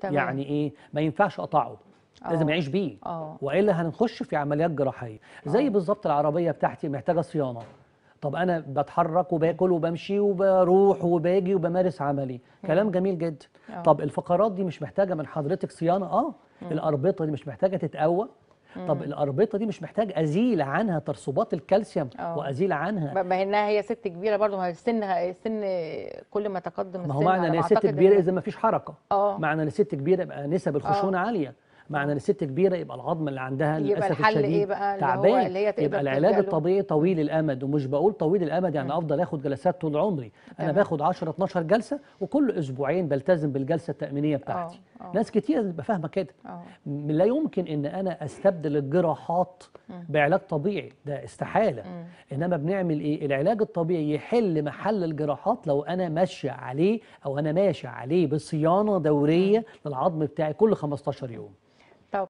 تمام. يعني ايه ما ينفعش اقطعه لازم يعيش بيه والا هنخش في عمليات جراحيه زي بالظبط العربيه بتاعتي محتاجه صيانه طب انا بتحرك وباكل وبمشي وبروح وباجي وبمارس عملي كلام جميل جدا طب الفقرات دي مش محتاجه من حضرتك صيانه اه الاربطه دي مش محتاجه تتقوى طب الاربطه دي مش محتاج ازيل عنها ترسبات الكالسيوم اه. وازيل عنها ما انها هي ست كبيره برضه ما سنها السن كل ما تقدم السن ما هو معنى ان هي ست كبيره اذا ما فيش حركه اه معنى ان ست كبيره يبقى نسب الخشونه أوه. عاليه معنى ان آه. الست كبيره يبقى العظم اللي عندها للاسف الحل إيه الشديد إيه بقى تعبان اللي هي يبقى العلاج الطبيعي طويل الامد ومش بقول طويل الامد يعني م. افضل اخد جلسات طول عمري انا تمام. باخد 10 12 جلسه وكل اسبوعين بلتزم بالجلسه التامينيه بتاعتي أوه. أوه. ناس كتير بتبقى فاهمه كده آه. لا يمكن ان انا استبدل الجراحات م. بعلاج طبيعي ده استحاله م. انما بنعمل ايه العلاج الطبيعي يحل محل الجراحات لو انا ماشيه عليه او انا ماشي عليه بصيانه دوريه للعظم بتاعي كل 15 يوم Tchau.